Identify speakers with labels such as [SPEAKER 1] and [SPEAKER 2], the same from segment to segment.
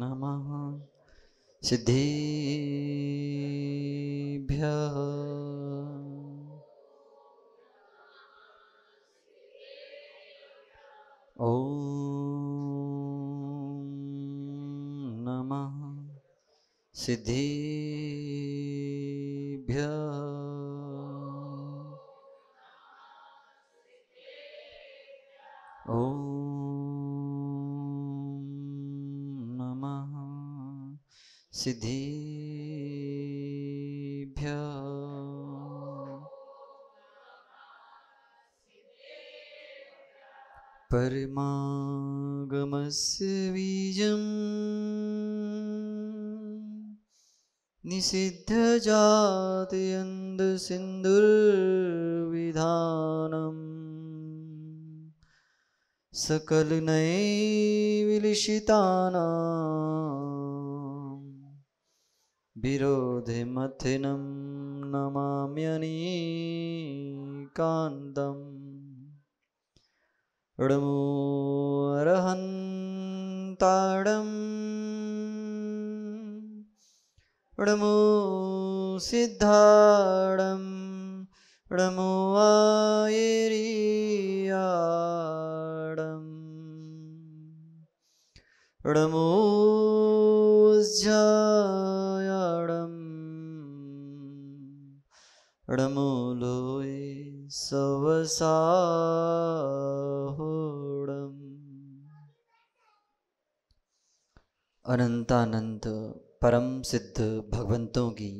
[SPEAKER 1] नम सिद्धिभ्य नमः सिद्धि सिद्धिभ्य परमागमस्य सकल नई सकलनैविलिषितानाम् विरोधिमथिनं नमाम्यनीकान्तम् ऋडमोऽर्हन्ताडम् ऋडमो सिद्धाडं ऋडमो आयरियाडम् णमोजायाणम् परम सिद्ध भगवंतों की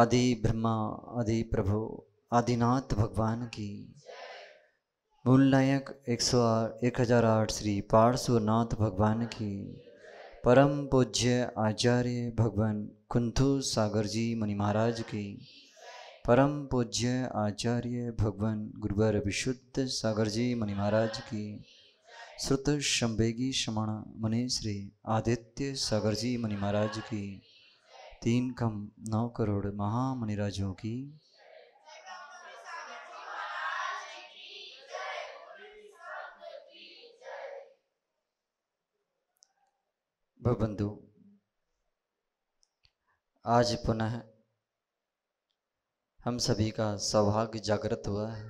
[SPEAKER 1] आदि ब्रह्मा आदि प्रभु आदिनाथ भगवान की मूल नायक एक सौ एक हजार आठ श्री पार्श्वनाथ भगवान की परम पूज्य आचार्य भगवान कुंथु सागर जी मणि महाराज की परम पूज्य आचार्य भगवान गुरुवर विशुद्ध सागर जी मणि महाराज की श्रुत शंबेगी श्रमण मणि श्री आदित्य सागर जी मणि महाराज की तीन कम नौ करोड़ महामणिराजों की बंधु आज पुनः हम सभी का सौभाग्य जागृत हुआ है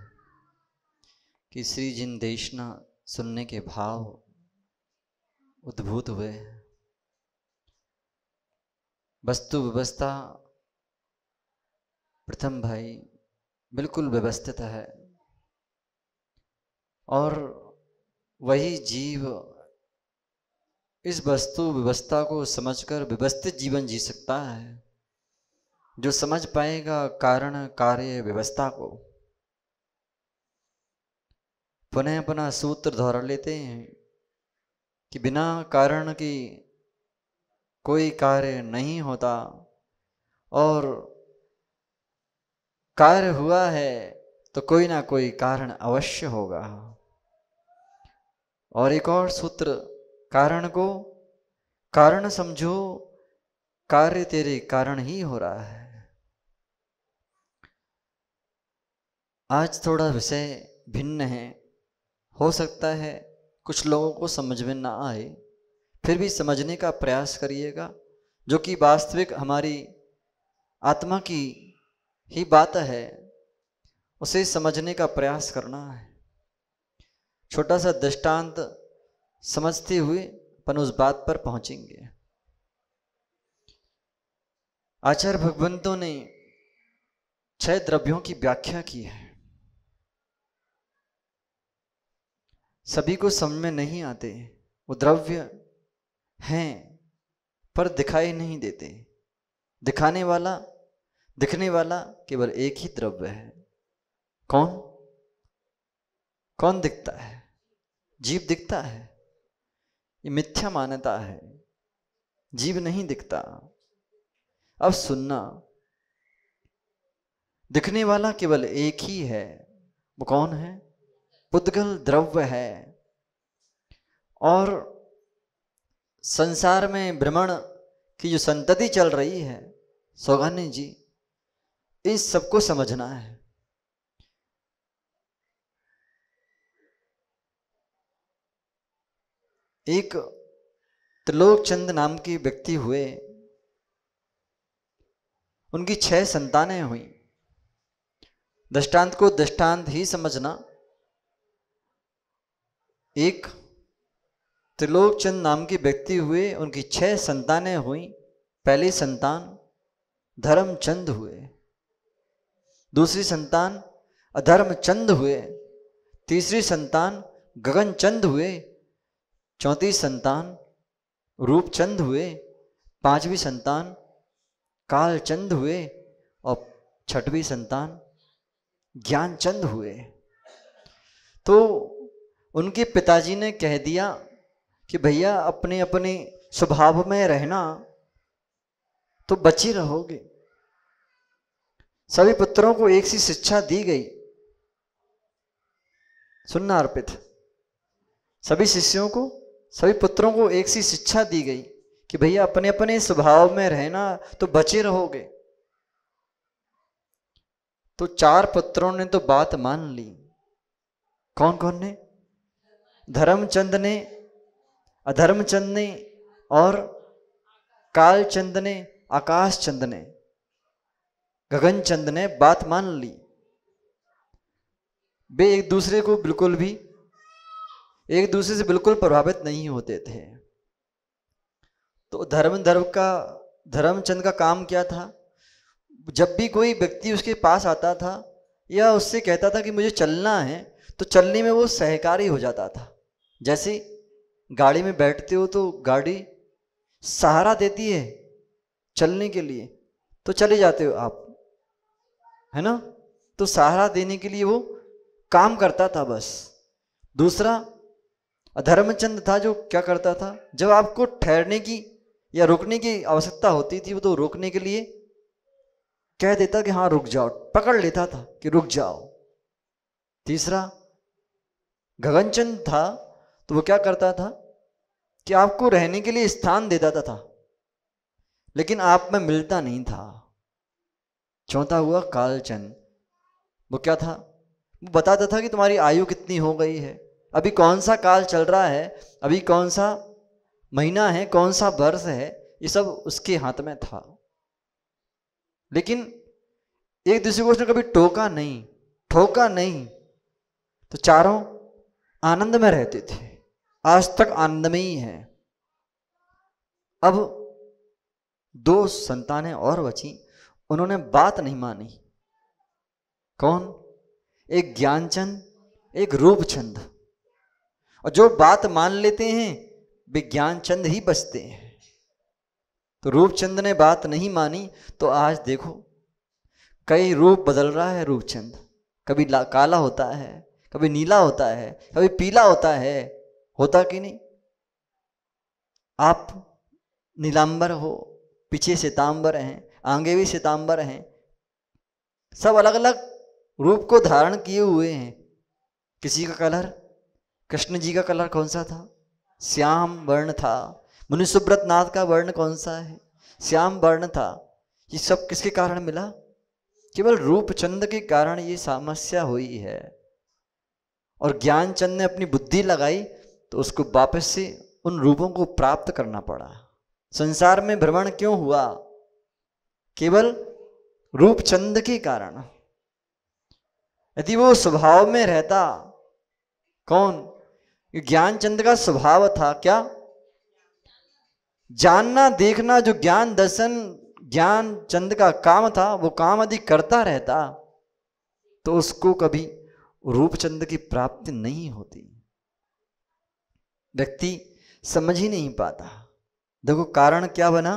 [SPEAKER 1] कि श्री जिन देशना सुनने के भाव उद्भूत हुए वस्तु व्यवस्था प्रथम भाई बिल्कुल व्यवस्थित है और वही जीव इस वस्तु व्यवस्था को समझकर व्यवस्थित जीवन जी सकता है जो समझ पाएगा कारण कार्य व्यवस्था को पुनः पुनः सूत्र दोहरा लेते हैं कि बिना कारण की कोई कार्य नहीं होता और कार्य हुआ है तो कोई ना कोई कारण अवश्य होगा और एक और सूत्र कारण को कारण समझो कार्य तेरे कारण ही हो रहा है आज थोड़ा विषय भिन्न है हो सकता है कुछ लोगों को समझ में ना आए फिर भी समझने का प्रयास करिएगा जो कि वास्तविक हमारी आत्मा की ही बात है उसे समझने का प्रयास करना है छोटा सा दृष्टांत समझते हुए अपन उस बात पर पहुंचेंगे आचार्य भगवंतों ने छह द्रव्यों की व्याख्या की है सभी को समझ में नहीं आते वो द्रव्य हैं पर दिखाई नहीं देते दिखाने वाला दिखने वाला केवल एक ही द्रव्य है कौन कौन दिखता है जीव दिखता है ये मिथ्या मान्यता है जीव नहीं दिखता अब सुनना दिखने वाला केवल एक ही है वो कौन है पुद्गल द्रव्य है और संसार में भ्रमण की जो संतति चल रही है सौगान्य जी इस सबको समझना है एक त्रिलोक चंद नाम के व्यक्ति हुए उनकी छह संतानें हुई दृष्टांत को दृष्टांत ही समझना एक त्रिलोक चंद नाम के व्यक्ति हुए उनकी छह संतानें हुई पहली संतान धर्मचंद हुए दूसरी संतान अधर्मचंद हुए तीसरी संतान गगनचंद हुए चौथी संतान रूपचंद हुए पांचवी संतान कालचंद हुए और छठवीं संतान ज्ञानचंद हुए तो उनके पिताजी ने कह दिया कि भैया अपने अपने स्वभाव में रहना तो बची रहोगे सभी पुत्रों को एक सी शिक्षा दी गई सुनना अर्पित सभी शिष्यों को सभी पुत्रों को एक सी शिक्षा दी गई कि भैया अपने अपने स्वभाव में रहना तो बचे रहोगे तो चार पुत्रों ने तो बात मान ली कौन कौन ने धर्मचंद ने अधर्मचंद ने और कालचंद ने आकाशचंद ने गगनचंद ने बात मान ली वे एक दूसरे को बिल्कुल भी एक दूसरे से बिल्कुल प्रभावित नहीं होते थे तो धर्म धर्म का धर्मचंद का काम क्या था जब भी कोई व्यक्ति उसके पास आता था या उससे कहता था कि मुझे चलना है तो चलने में वो सहकारी हो जाता था जैसे गाड़ी में बैठते हो तो गाड़ी सहारा देती है चलने के लिए तो चले जाते हो आप है ना तो सहारा देने के लिए वो काम करता था बस दूसरा धर्मचंद था जो क्या करता था जब आपको ठहरने की या रुकने की आवश्यकता होती थी वो तो रोकने के लिए कह देता कि हाँ रुक जाओ पकड़ लेता था कि रुक जाओ तीसरा गगनचंद था तो वो क्या करता था कि आपको रहने के लिए स्थान दे देता था लेकिन आप में मिलता नहीं था चौथा हुआ कालचंद वो क्या था वो बताता था कि तुम्हारी आयु कितनी हो गई है अभी कौन सा काल चल रहा है अभी कौन सा महीना है कौन सा वर्ष है ये सब उसके हाथ में था लेकिन एक दूसरे को उसने कभी टोका नहीं ठोका नहीं तो चारों आनंद में रहते थे आज तक आनंद में ही है अब दो संतानें और बची उन्होंने बात नहीं मानी कौन एक ज्ञानचंद एक रूपचंद और जो बात मान लेते हैं वे चंद ही बचते हैं तो रूपचंद ने बात नहीं मानी तो आज देखो कई रूप बदल रहा है रूपचंद कभी काला होता है कभी नीला होता है कभी पीला होता है होता कि नहीं आप नीलांबर हो पीछे सितांबर हैं आगे भी सितांबर हैं सब अलग अलग रूप को धारण किए हुए हैं किसी का कलर कृष्ण जी का कलर कौन सा था श्याम वर्ण था मुनिसुब्रत नाथ का वर्ण कौन सा है श्याम वर्ण था ये सब किसके कारण मिला केवल रूपचंद के कारण ये समस्या हुई है और ज्ञानचंद ने अपनी बुद्धि लगाई तो उसको वापस से उन रूपों को प्राप्त करना पड़ा संसार में भ्रमण क्यों हुआ केवल रूपचंद के कारण यदि वो स्वभाव में रहता कौन ज्ञानचंद का स्वभाव था क्या जानना देखना जो ज्ञान दर्शन ज्ञान चंद का काम था वो काम यदि करता रहता तो उसको कभी रूपचंद की प्राप्ति नहीं होती व्यक्ति समझ ही नहीं पाता देखो कारण क्या बना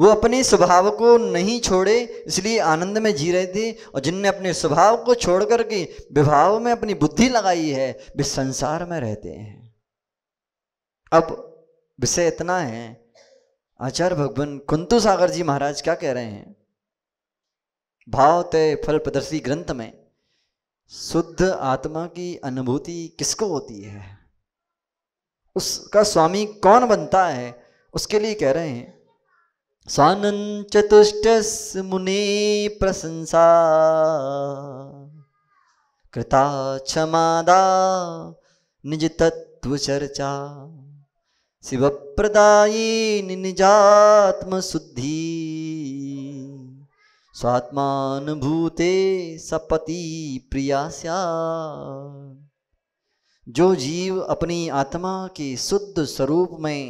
[SPEAKER 1] वो अपने स्वभाव को नहीं छोड़े इसलिए आनंद में जी रहे थे और जिनने अपने स्वभाव को छोड़ करके विभाव में अपनी बुद्धि लगाई है वे संसार में रहते हैं अब विषय इतना है आचार्य भगवान कुंतु सागर जी महाराज क्या कह रहे हैं भाव तय फल प्रदर्शी ग्रंथ में शुद्ध आत्मा की अनुभूति किसको होती है उसका स्वामी कौन बनता है उसके लिए कह रहे हैं चतुष्ट मुने प्रशंसा कृता क्षमादा निजात्म शुद्धि स्वात्मान भूते सपति प्रिया जो जीव अपनी आत्मा के शुद्ध स्वरूप में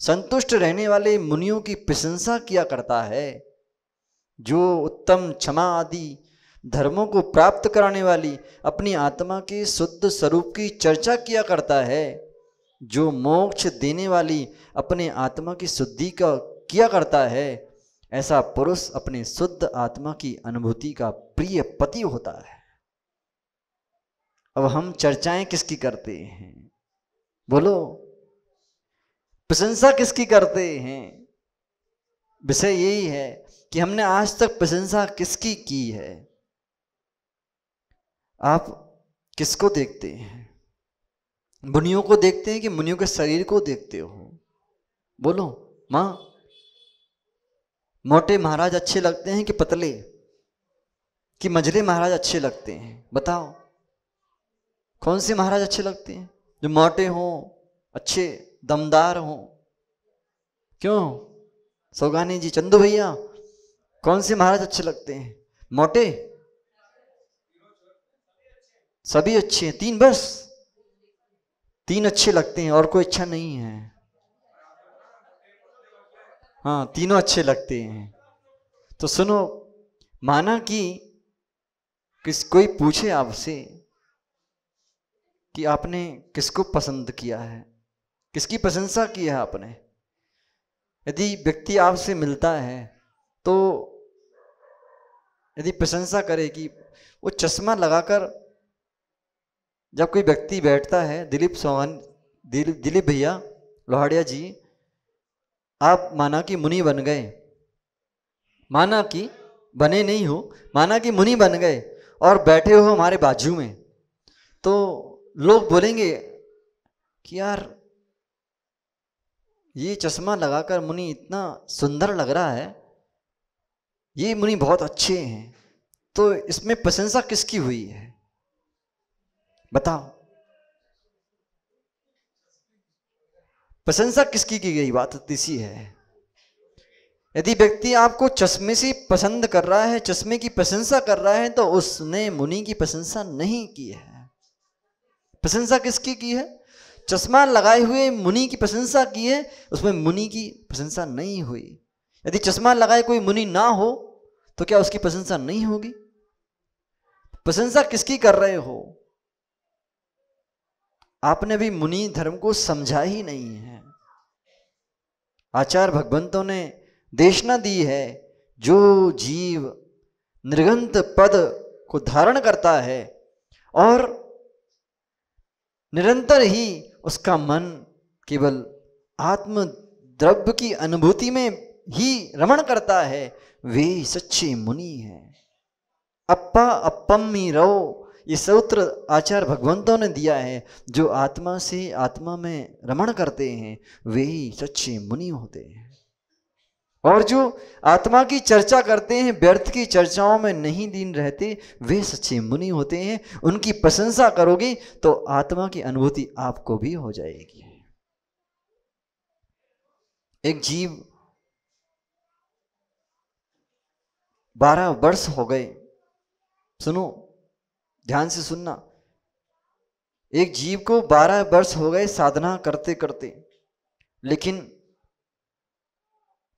[SPEAKER 1] संतुष्ट रहने वाले मुनियों की प्रशंसा किया करता है जो उत्तम क्षमा आदि धर्मों को प्राप्त कराने वाली अपनी आत्मा के शुद्ध स्वरूप की चर्चा किया करता है जो मोक्ष देने वाली अपने आत्मा की शुद्धि का किया करता है ऐसा पुरुष अपने शुद्ध आत्मा की अनुभूति का प्रिय पति होता है अब हम चर्चाएं किसकी करते हैं बोलो प्रशंसा किसकी करते हैं विषय यही है कि हमने आज तक प्रशंसा किसकी की है आप किसको देखते हैं मुनियों को देखते हैं कि मुनियों के शरीर को देखते हो बोलो माँ मोटे महाराज अच्छे लगते हैं कि पतले कि मजले महाराज अच्छे लगते हैं बताओ कौन से महाराज अच्छे लगते हैं जो मोटे हों अच्छे दमदार हो क्यों सौगानी जी चंदू भैया कौन से महाराज अच्छे लगते हैं मोटे सभी अच्छे हैं तीन बस तीन अच्छे लगते हैं और कोई अच्छा नहीं है हाँ तीनों अच्छे लगते हैं तो सुनो माना कि किस कोई पूछे आपसे कि आपने किसको पसंद किया है किसकी प्रशंसा की है आपने यदि व्यक्ति आपसे मिलता है तो यदि प्रशंसा करे कि वो चश्मा लगाकर जब कोई व्यक्ति बैठता है दिलीप सोहन दिलीप दिलीप भैया लोहाड़िया जी आप माना कि मुनि बन गए माना कि बने नहीं हो माना कि मुनि बन गए और बैठे हो हमारे बाजू में तो लोग बोलेंगे कि यार ये चश्मा लगाकर मुनि इतना सुंदर लग रहा है ये मुनि बहुत अच्छे हैं तो इसमें प्रशंसा किसकी हुई है बताओ प्रशंसा किसकी की गई बात इसी है यदि व्यक्ति आपको चश्मे से पसंद कर रहा है चश्मे की प्रशंसा कर रहा है तो उसने मुनि की प्रशंसा नहीं की है प्रशंसा किसकी की है चश्मा लगाए हुए मुनि की प्रशंसा की है उसमें मुनि की प्रशंसा नहीं हुई यदि चश्मा लगाए कोई मुनि ना हो तो क्या उसकी प्रशंसा नहीं होगी प्रशंसा किसकी कर रहे हो आपने भी मुनि धर्म को समझा ही नहीं है आचार्य भगवंतों ने देशना दी है जो जीव निर्गंत पद को धारण करता है और निरंतर ही उसका मन केवल आत्म द्रव्य की अनुभूति में ही रमण करता है वे सच्चे मुनि हैं अप्पा अपम्मी रो ये सूत्र आचार्य भगवंतों ने दिया है जो आत्मा से आत्मा में रमण करते हैं वे ही सच्चे मुनि होते हैं और जो आत्मा की चर्चा करते हैं व्यर्थ की चर्चाओं में नहीं दीन रहते वे सच्चे मुनि होते हैं उनकी प्रशंसा करोगे तो आत्मा की अनुभूति आपको भी हो जाएगी एक जीव बारह वर्ष हो गए सुनो ध्यान से सुनना एक जीव को बारह वर्ष हो गए साधना करते करते लेकिन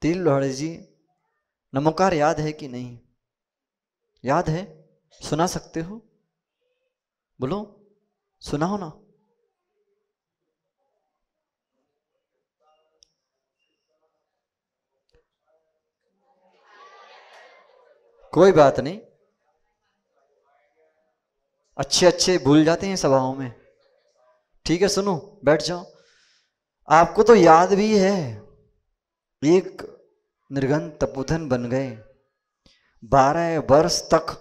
[SPEAKER 1] तिल लोहड़े जी नमोकार याद है कि नहीं याद है सुना सकते हो बोलो सुना हो ना कोई बात नहीं अच्छे अच्छे भूल जाते हैं सभाओं में ठीक है सुनो बैठ जाओ आपको तो याद भी है एक निर्गन तपोधन बन गए बारह वर्ष तक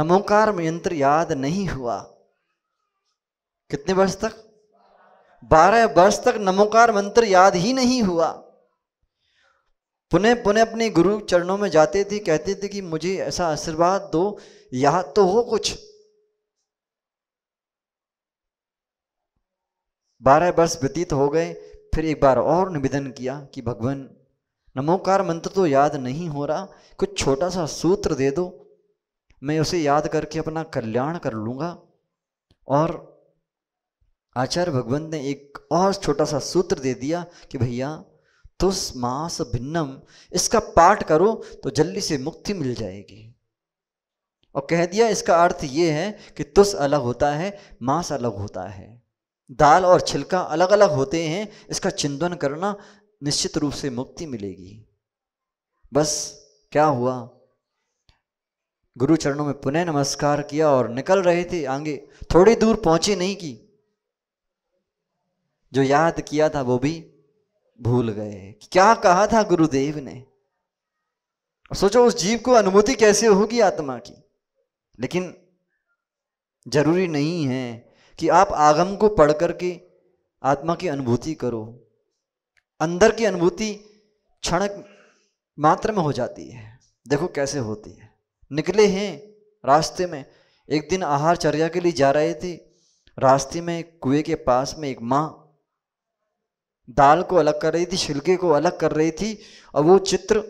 [SPEAKER 1] नमोकार यंत्र याद नहीं हुआ कितने वर्ष तक बारह वर्ष तक नमोकार मंत्र याद ही नहीं हुआ पुनः पुनः अपने गुरु चरणों में जाते थे कहते थे कि मुझे ऐसा आशीर्वाद दो याद तो हो कुछ बारह वर्ष व्यतीत हो गए फिर एक बार और निवेदन किया कि भगवान नमोकार मंत्र तो याद नहीं हो रहा कुछ छोटा सा सूत्र दे दो मैं उसे याद करके अपना कल्याण कर लूँगा और आचार्य भगवंत ने एक और छोटा सा सूत्र दे दिया कि भैया तुस मास भिन्नम इसका पाठ करो तो जल्दी से मुक्ति मिल जाएगी और कह दिया इसका अर्थ ये है कि तुस अलग होता है मास अलग होता है दाल और छिलका अलग अलग होते हैं इसका चिंतन करना निश्चित रूप से मुक्ति मिलेगी बस क्या हुआ गुरु चरणों में पुनः नमस्कार किया और निकल रहे थे आगे थोड़ी दूर पहुंचे नहीं की जो याद किया था वो भी भूल गए क्या कहा था गुरुदेव ने सोचो उस जीव को अनुभूति कैसे होगी आत्मा की लेकिन जरूरी नहीं है कि आप आगम को पढ़ करके आत्मा की अनुभूति करो अंदर की अनुभूति क्षण मात्र में हो जाती है देखो कैसे होती है निकले हैं रास्ते में एक दिन आहार चर्या के लिए जा रहे थे रास्ते में कुएं के पास में एक माँ दाल को अलग कर रही थी छिलके को अलग कर रही थी और वो चित्र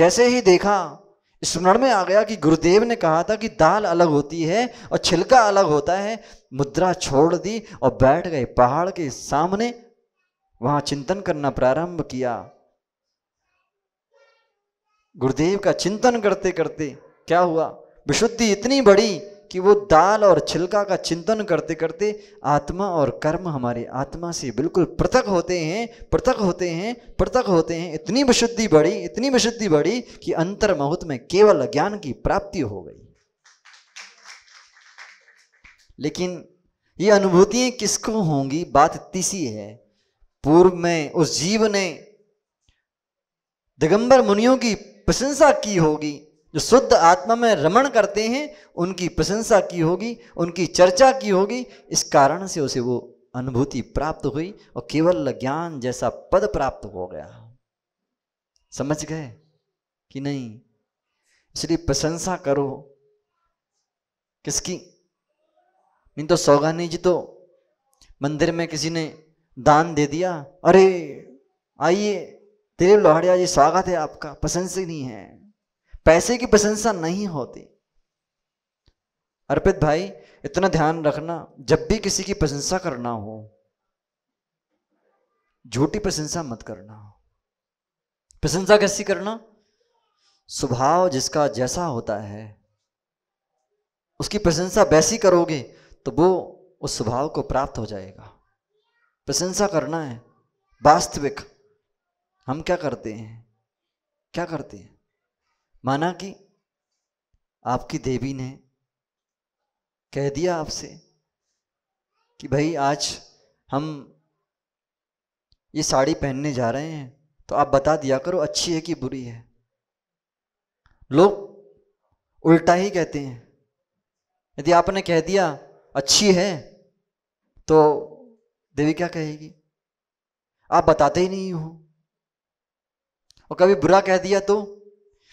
[SPEAKER 1] जैसे ही देखा स्मरण में आ गया कि गुरुदेव ने कहा था कि दाल अलग होती है और छिलका अलग होता है मुद्रा छोड़ दी और बैठ गए पहाड़ के सामने वहां चिंतन करना प्रारंभ किया गुरुदेव का चिंतन करते करते क्या हुआ विशुद्धि इतनी बड़ी कि वो दाल और छिलका का चिंतन करते करते आत्मा और कर्म हमारे आत्मा से बिल्कुल पृथक होते हैं पृथक होते हैं पृथक होते हैं इतनी विशुद्धि बढ़ी इतनी विशुद्धि बढ़ी कि अंतर में केवल ज्ञान की प्राप्ति हो गई लेकिन ये अनुभूतियाँ किसको होंगी बात इतनी सी है पूर्व में उस जीव ने दिगंबर मुनियों की प्रशंसा की होगी जो शुद्ध आत्मा में रमण करते हैं उनकी प्रशंसा की होगी उनकी चर्चा की होगी इस कारण से उसे वो अनुभूति प्राप्त हुई और केवल ज्ञान जैसा पद प्राप्त हो गया समझ गए कि नहीं इसलिए प्रशंसा करो किसकी नहीं तो सौगानी जी तो मंदिर में किसी ने दान दे दिया अरे आइए तेरे लोहड़िया जी स्वागत है आपका प्रशंसनीय है पैसे की प्रशंसा नहीं होती अर्पित भाई इतना ध्यान रखना जब भी किसी की प्रशंसा करना हो झूठी प्रशंसा मत करना प्रशंसा कैसी करना स्वभाव जिसका जैसा होता है उसकी प्रशंसा वैसी करोगे तो वो उस स्वभाव को प्राप्त हो जाएगा प्रशंसा करना है वास्तविक हम क्या करते हैं क्या करते हैं माना कि आपकी देवी ने कह दिया आपसे कि भाई आज हम ये साड़ी पहनने जा रहे हैं तो आप बता दिया करो अच्छी है कि बुरी है लोग उल्टा ही कहते हैं यदि आपने कह दिया अच्छी है तो देवी क्या कहेगी आप बताते ही नहीं हो और कभी बुरा कह दिया तो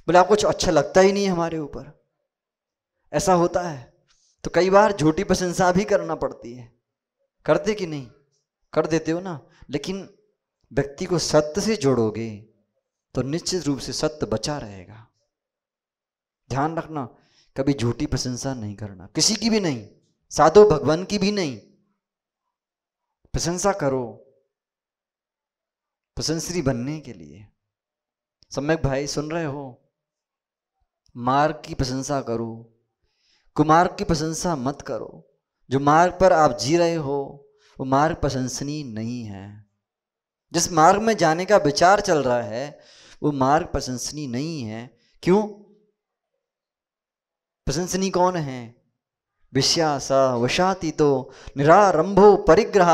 [SPEAKER 1] बोले आपको अच्छा लगता ही नहीं है हमारे ऊपर ऐसा होता है तो कई बार झूठी प्रशंसा भी करना पड़ती है करते कि नहीं कर देते हो ना लेकिन व्यक्ति को सत्य से जोड़ोगे तो निश्चित रूप से सत्य बचा रहेगा ध्यान रखना कभी झूठी प्रशंसा नहीं करना किसी की भी नहीं साधो भगवान की भी नहीं प्रशंसा करो प्रशंसरी बनने के लिए सम्यक भाई सुन रहे हो मार्ग की प्रशंसा करो कुमार्ग की प्रशंसा मत करो जो मार्ग पर आप जी रहे हो वो मार्ग प्रशंसनीय नहीं है जिस मार्ग में जाने का विचार चल रहा है वो मार्ग प्रशंसनीय नहीं है क्यों प्रशंसनीय कौन है विश्वासा वशाति तो निरारंभो परिग्रह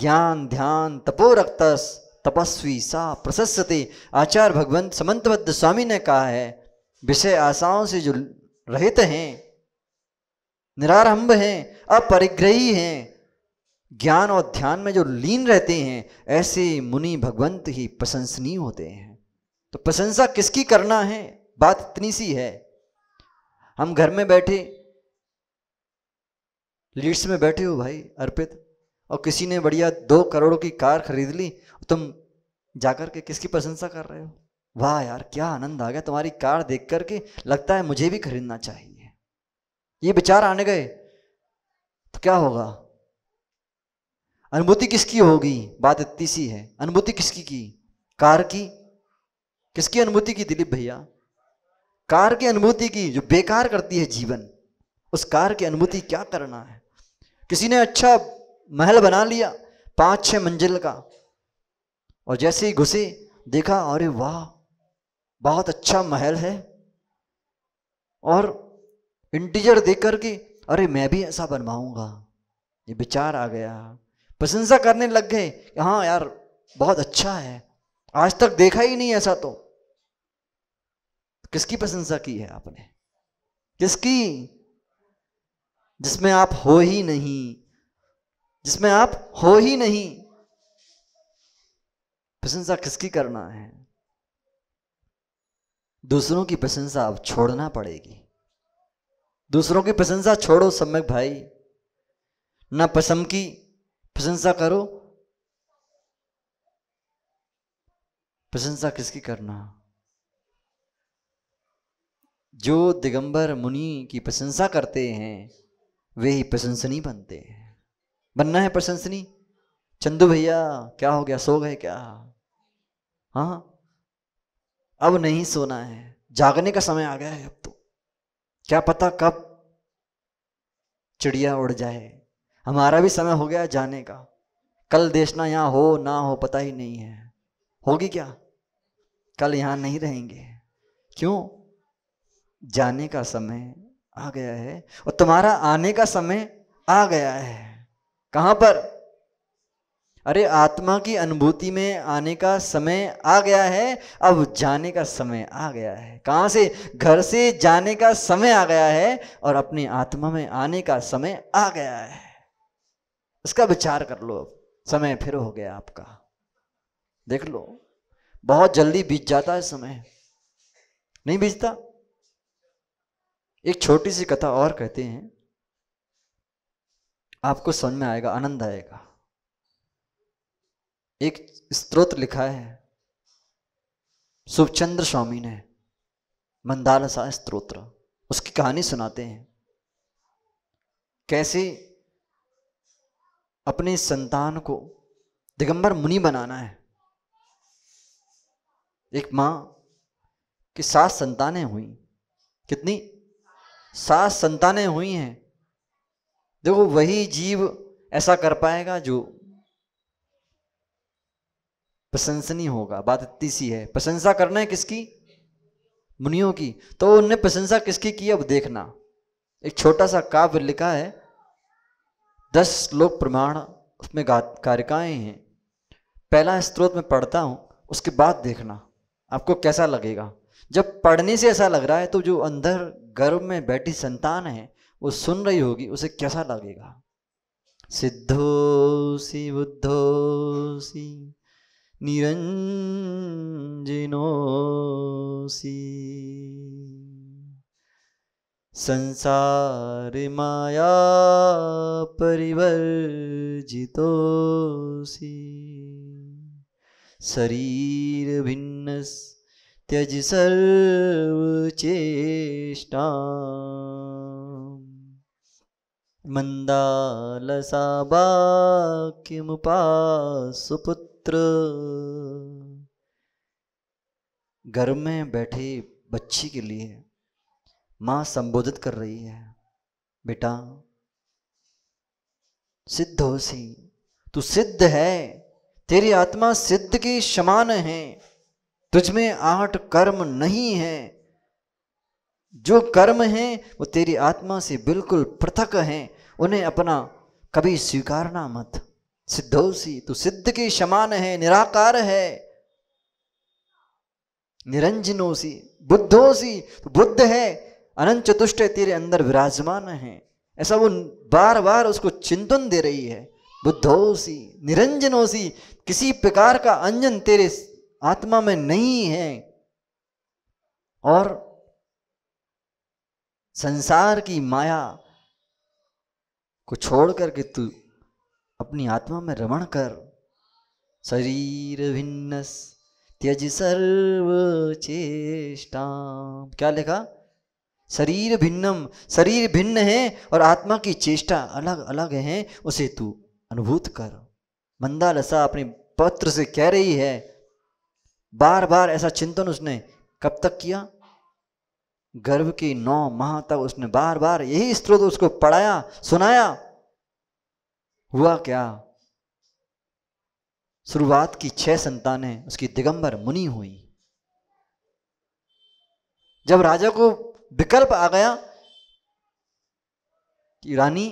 [SPEAKER 1] ज्ञान ध्यान तपोरक्तस तपस्वी सा प्रशस्ते आचार्य भगवंत समन्तबद्ध स्वामी ने कहा है विषय आशाओं से जो रहित हैं निरारंभ हैं अपरिग्रही हैं ज्ञान और ध्यान में जो लीन रहते हैं ऐसे मुनि भगवंत ही प्रशंसनीय होते हैं तो प्रशंसा किसकी करना है बात इतनी सी है हम घर में बैठे लीड्स में बैठे हो भाई अर्पित और किसी ने बढ़िया दो करोड़ की कार खरीद ली तुम जाकर के किसकी प्रशंसा कर रहे हो वाह यार क्या आनंद आ गया तुम्हारी कार देख करके लगता है मुझे भी खरीदना चाहिए ये विचार आने गए तो क्या होगा अनुभूति किसकी होगी बात इतनी सी है अनुभूति किसकी की कार की किसकी अनुभूति की दिलीप भैया कार की अनुभूति की जो बेकार करती है जीवन उस कार की अनुभूति क्या करना है किसी ने अच्छा महल बना लिया पांच छह मंजिल का और जैसे ही घुसी देखा अरे वाह बहुत अच्छा महल है और इंटीजर देख कर के अरे मैं भी ऐसा बनवाऊंगा ये विचार आ गया प्रशंसा करने लग गए हाँ यार बहुत अच्छा है आज तक देखा ही नहीं ऐसा तो किसकी प्रशंसा की है आपने किसकी जिसमें आप हो ही नहीं जिसमें आप हो ही नहीं प्रशंसा किसकी करना है दूसरों की प्रशंसा अब छोड़ना पड़ेगी दूसरों की प्रशंसा छोड़ो सम्यक भाई ना पसम की प्रशंसा करो प्रशंसा किसकी करना जो दिगंबर मुनि की प्रशंसा करते हैं वे ही प्रशंसनीय बनते हैं बनना है प्रशंसनी चंदू भैया क्या हो गया सो गए क्या हाँ अब नहीं सोना है जागने का समय आ गया है अब तो क्या पता कब चिड़िया उड़ जाए हमारा भी समय हो गया जाने का कल देशना यहाँ हो ना हो पता ही नहीं है होगी क्या कल यहाँ नहीं रहेंगे क्यों जाने का समय आ गया है और तुम्हारा आने का समय आ गया है कहां पर अरे आत्मा की अनुभूति में आने का समय आ गया है अब जाने का समय आ गया है कहां से घर से जाने का समय आ गया है और अपनी आत्मा में आने का समय आ गया है इसका विचार कर लो अब समय फिर हो गया आपका देख लो बहुत जल्दी बीत जाता है समय नहीं बीतता एक छोटी सी कथा और कहते हैं आपको समझ में आएगा आनंद आएगा एक स्त्रोत लिखा है शुभचंद्र स्वामी ने मंदालसा स्त्रोत्र उसकी कहानी सुनाते हैं कैसे अपने संतान को दिगंबर मुनि बनाना है एक माँ की सात संतानें हुई कितनी सात संतानें हुई हैं देखो वही जीव ऐसा कर पाएगा जो प्रशंसनीय होगा बात इतनी सी है प्रशंसा करना है किसकी मुनियों की तो उनने प्रशंसा किसकी की अब देखना एक छोटा सा काव्य लिखा है दस लोक प्रमाण उसमें कारिकाएं हैं पहला स्त्रोत में पढ़ता हूं उसके बाद देखना आपको कैसा लगेगा जब पढ़ने से ऐसा लग रहा है तो जो अंदर गर्भ में बैठी संतान है वो सुन रही होगी उसे कैसा लगेगा सिद्धो सी बुद्धो सी निरंजनो सी संसार माया परिवर्जितो सी शरीर भिन्न त्यज सर्व चेष्टा मंदालसाबाकिमुपासुपुत्र घर में बैठे बच्ची के लिए माँ संबोधित कर रही है बेटा सिद्ध हो सी तू सिद्ध है तेरी आत्मा सिद्ध के समान है तुझमें आठ कर्म नहीं है जो कर्म हैं वो तेरी आत्मा से बिल्कुल पृथक हैं उन्हें अपना कभी स्वीकारना मत सिद्धोसी तू सिद्ध के समान है निराकार है निरंजनोसी बुद्धोसी तो बुद्ध है अनंत चतुष्ट तेरे अंदर विराजमान है ऐसा वो बार बार उसको चिंतन दे रही है बुद्धोसी निरंजनोसी किसी प्रकार का अंजन तेरे आत्मा में नहीं है और संसार की माया को छोड़ करके तू अपनी आत्मा में रमण कर शरीर भिन्नस त्यज सर्व चेष्टा क्या लिखा शरीर भिन्नम शरीर भिन्न है और आत्मा की चेष्टा अलग अलग है उसे तू अनुभूत कर मंदा लसा अपने पत्र से कह रही है बार बार ऐसा चिंतन उसने कब तक किया गर्भ की नौ माह तक उसने बार बार यही स्त्रोत उसको पढ़ाया सुनाया हुआ क्या शुरुआत की छह संतानें उसकी दिगंबर मुनि हुई जब राजा को विकल्प आ गया कि रानी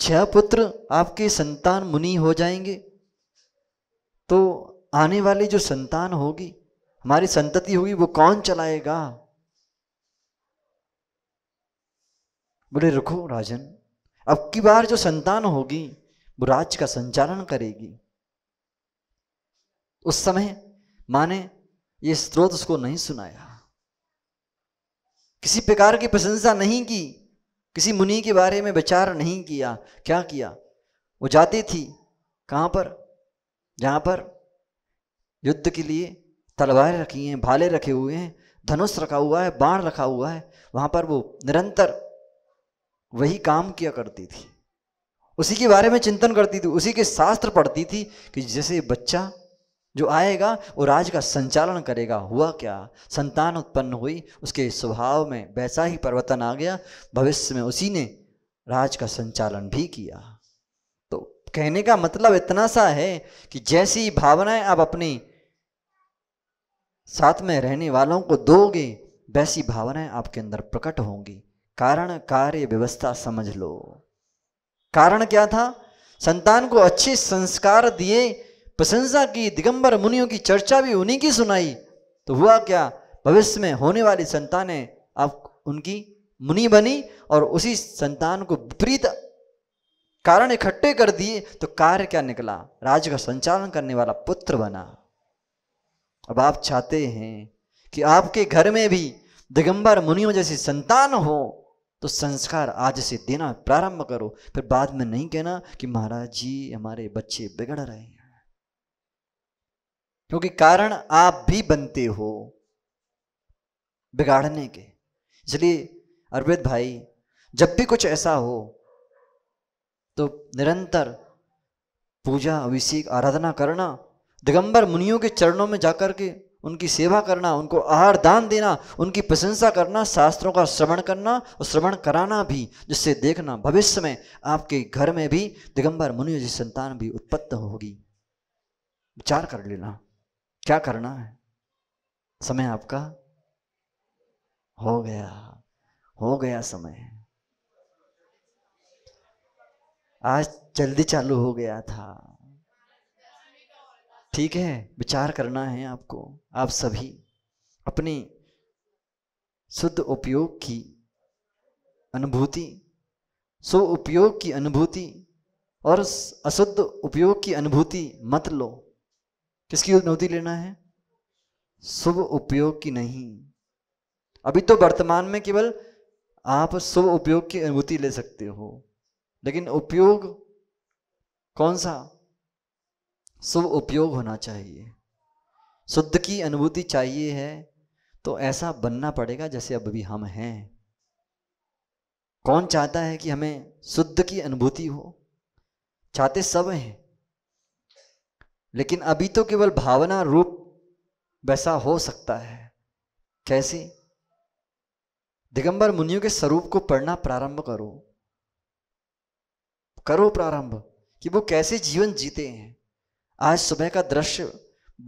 [SPEAKER 1] छह पुत्र आपके संतान मुनि हो जाएंगे तो आने वाली जो संतान होगी हमारी संतति होगी वो कौन चलाएगा बोले रुको राजन अब की बार जो संतान होगी वो राज का संचालन करेगी उस समय माँ ने ये स्त्रोत उसको नहीं सुनाया किसी प्रकार की प्रशंसा नहीं की किसी मुनि के बारे में विचार नहीं किया क्या किया वो जाती थी कहाँ पर जहां पर युद्ध के लिए तलवार रखी हैं भाले रखे हुए हैं धनुष रखा हुआ है बाण रखा हुआ है वहां पर वो निरंतर वही काम किया करती थी उसी के बारे में चिंतन करती थी उसी के शास्त्र पढ़ती थी कि जैसे बच्चा जो आएगा वो राज का संचालन करेगा हुआ क्या संतान उत्पन्न हुई उसके स्वभाव में वैसा ही परिवर्तन आ गया भविष्य में उसी ने राज का संचालन भी किया तो कहने का मतलब इतना सा है कि जैसी भावनाएं आप अपनी साथ में रहने वालों को दोगे वैसी भावनाएं आपके अंदर प्रकट होंगी कारण कार्य व्यवस्था समझ लो कारण क्या था संतान को अच्छे संस्कार दिए प्रशंसा की दिगंबर मुनियों की चर्चा भी उन्हीं की सुनाई तो हुआ क्या भविष्य में होने वाली संतानें अब उनकी मुनि बनी और उसी संतान को विपरीत कारण इकट्ठे कर दिए तो कार्य क्या निकला राज्य का संचालन करने वाला पुत्र बना अब आप चाहते हैं कि आपके घर में भी दिगंबर मुनियों जैसी संतान हो तो संस्कार आज से देना प्रारंभ करो फिर बाद में नहीं कहना कि महाराज जी हमारे बच्चे बिगड़ रहे हैं क्योंकि कारण आप भी बनते हो बिगाड़ने के इसलिए अरविंद भाई जब भी कुछ ऐसा हो तो निरंतर पूजा अभिषेक आराधना करना दिगंबर मुनियों के चरणों में जाकर के उनकी सेवा करना उनको आहार दान देना उनकी प्रशंसा करना शास्त्रों का श्रवण करना और श्रवण कराना भी जिससे देखना भविष्य में आपके घर में भी दिगंबर मुनि जी संतान भी उत्पत्त होगी विचार कर लेना क्या करना है समय आपका हो गया हो गया समय आज जल्दी चालू हो गया था ठीक है विचार करना है आपको आप सभी अपने शुद्ध उपयोग की अनुभूति सो उपयोग की अनुभूति और अशुद्ध उपयोग की अनुभूति मत लो किसकी अनुभूति लेना है शुभ उपयोग की नहीं अभी तो वर्तमान में केवल आप शुभ उपयोग की अनुभूति ले सकते हो लेकिन उपयोग कौन सा शुभ उपयोग होना चाहिए शुद्ध की अनुभूति चाहिए है तो ऐसा बनना पड़ेगा जैसे अब भी हम हैं कौन चाहता है कि हमें शुद्ध की अनुभूति हो चाहते सब हैं लेकिन अभी तो केवल भावना रूप वैसा हो सकता है कैसे दिगंबर मुनियों के स्वरूप को पढ़ना प्रारंभ करो करो प्रारंभ कि वो कैसे जीवन जीते हैं आज सुबह का दृश्य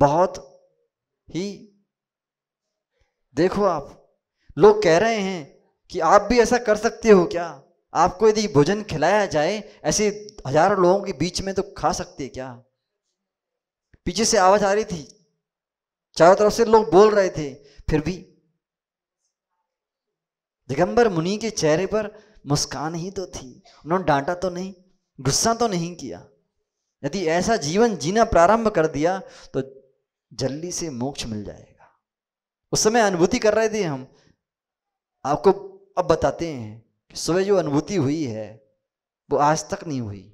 [SPEAKER 1] बहुत ही देखो आप लोग कह रहे हैं कि आप भी ऐसा कर सकते हो क्या आपको यदि भोजन खिलाया जाए ऐसे हजारों लोगों के बीच में तो खा सकते क्या पीछे से आवाज आ रही थी चारों तरफ से लोग बोल रहे थे फिर भी दिगंबर मुनि के चेहरे पर मुस्कान ही तो थी उन्होंने डांटा तो नहीं गुस्सा तो नहीं किया यदि ऐसा जीवन जीना प्रारंभ कर दिया तो जल्दी से मोक्ष मिल जाएगा उस समय अनुभूति कर रहे थे हम आपको अब बताते हैं कि सुबह जो अनुभूति हुई है वो आज तक नहीं हुई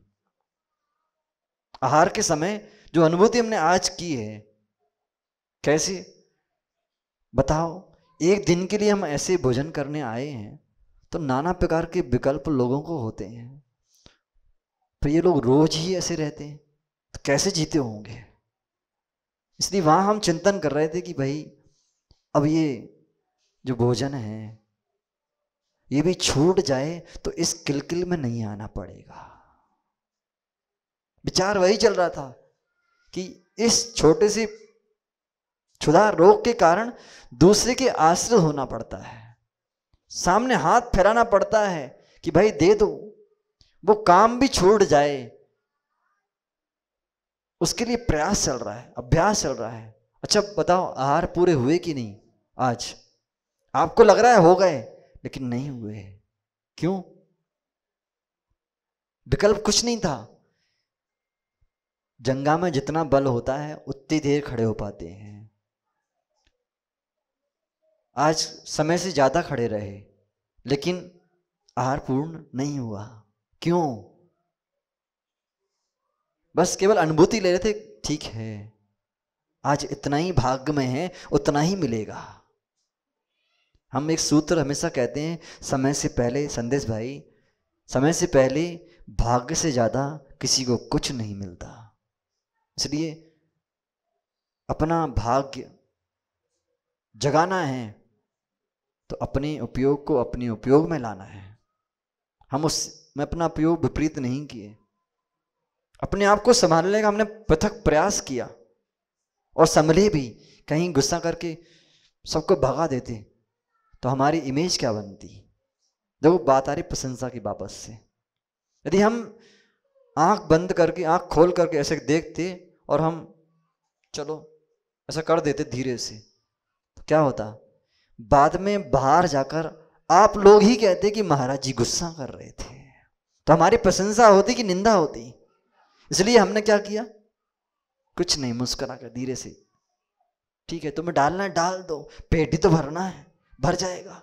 [SPEAKER 1] आहार के समय जो अनुभूति हमने आज की है कैसी बताओ एक दिन के लिए हम ऐसे भोजन करने आए हैं तो नाना प्रकार के विकल्प लोगों को होते हैं तो ये लोग रोज ही ऐसे रहते हैं तो कैसे जीते होंगे इसलिए वहां हम चिंतन कर रहे थे कि भाई अब ये जो भोजन है ये भी छूट जाए तो इस किलकिल में नहीं आना पड़ेगा विचार वही चल रहा था कि इस छोटे से क्षुधा रोग के कारण दूसरे के आश्रय होना पड़ता है सामने हाथ फैलाना पड़ता है कि भाई दे दो वो काम भी छोड़ जाए उसके लिए प्रयास चल रहा है अभ्यास चल रहा है अच्छा बताओ आहार पूरे हुए कि नहीं आज आपको लग रहा है हो गए लेकिन नहीं हुए क्यों विकल्प कुछ नहीं था जंगा में जितना बल होता है उतनी देर खड़े हो पाते हैं आज समय से ज़्यादा खड़े रहे लेकिन आहार पूर्ण नहीं हुआ क्यों बस केवल अनुभूति ले रहे थे ठीक है आज इतना ही भाग्य में है उतना ही मिलेगा हम एक सूत्र हमेशा कहते हैं समय से पहले संदेश भाई समय से पहले भाग्य से ज़्यादा किसी को कुछ नहीं मिलता इसलिए अपना भाग्य जगाना है तो अपने उपयोग को अपने उपयोग में लाना है हम उस मैं अपना उपयोग विपरीत नहीं किए अपने आप को संभालने का हमने पृथक प्रयास किया और संभले भी कहीं गुस्सा करके सबको भगा देते तो हमारी इमेज क्या बनती देखो बात आ रही प्रशंसा की वापस से यदि हम आंख बंद करके आंख खोल करके ऐसे देखते और हम चलो ऐसा कर देते धीरे से तो क्या होता बाद में बाहर जाकर आप लोग ही कहते कि महाराज जी गुस्सा कर रहे थे तो हमारी प्रशंसा होती कि निंदा होती इसलिए हमने क्या किया कुछ नहीं मुस्करा कर धीरे से ठीक है तुम्हें डालना है डाल दो पेटी तो भरना है भर जाएगा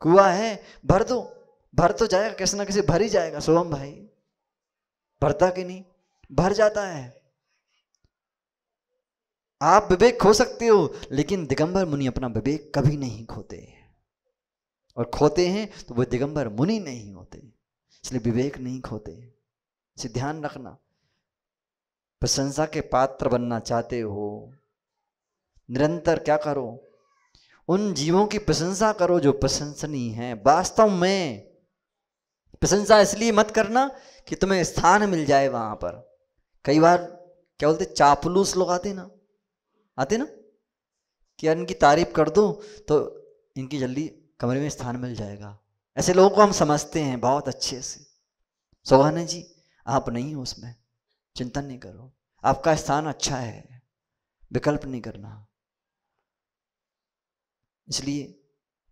[SPEAKER 1] कुआ है भर दो भर तो जाएगा किसी ना किसी भर ही जाएगा सोम भाई भरता कि नहीं भर जाता है आप विवेक खो सकते हो लेकिन दिगंबर मुनि अपना विवेक कभी नहीं खोते और खोते हैं तो वो दिगंबर मुनि नहीं होते इसलिए विवेक नहीं खोते इसे ध्यान रखना प्रशंसा के पात्र बनना चाहते हो निरंतर क्या करो उन जीवों की प्रशंसा करो जो प्रशंसनीय है वास्तव में प्रशंसा इसलिए मत करना कि तुम्हें स्थान मिल जाए वहां पर कई बार क्या बोलते चापलूस लोग आते ना आते ना कि यार इनकी तारीफ कर दो तो इनकी जल्दी कमरे में स्थान मिल जाएगा ऐसे लोगों को हम समझते हैं बहुत अच्छे से सोहाना जी आप नहीं हो उसमें चिंतन नहीं करो आपका स्थान अच्छा है विकल्प नहीं करना इसलिए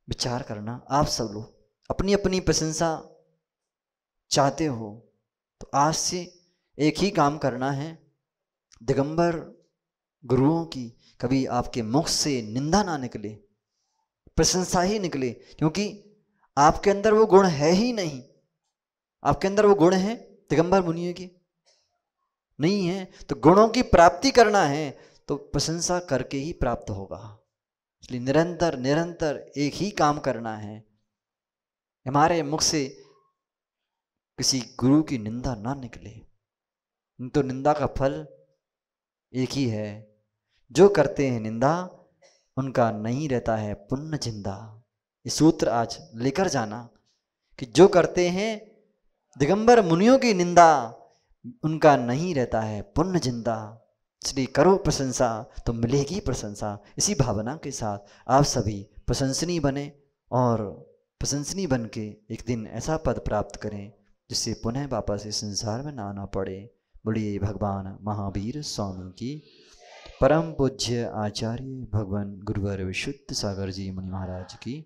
[SPEAKER 1] विचार करना आप सब लोग अपनी अपनी प्रशंसा चाहते हो तो आज से एक ही काम करना है दिगंबर गुरुओं की कभी आपके मुख से निंदा ना निकले प्रशंसा ही निकले क्योंकि आपके अंदर वो गुण है ही नहीं आपके अंदर वो गुण है दिगंबर मुनियों के नहीं है तो गुणों की प्राप्ति करना है तो प्रशंसा करके ही प्राप्त होगा इसलिए निरंतर निरंतर एक ही काम करना है हमारे मुख से किसी गुरु की निंदा ना निकले तो निंदा का फल एक ही है जो करते हैं निंदा उनका नहीं रहता है पुण्य जिंदा ये सूत्र आज लेकर जाना कि जो करते हैं दिगंबर मुनियों की निंदा उनका नहीं रहता है पुण्य जिंदा इसलिए करो प्रशंसा तो मिलेगी प्रशंसा इसी भावना के साथ आप सभी प्रशंसनीय बने और प्रशंसनीय बन के एक दिन ऐसा पद प्राप्त करें जिससे पुनः वापस इस संसार में ना आना पड़े बोलिए भगवान महावीर स्वामी की परम पूज्य आचार्य भगवान गुरुवर विशुद्ध सागर जी मुनि महाराज की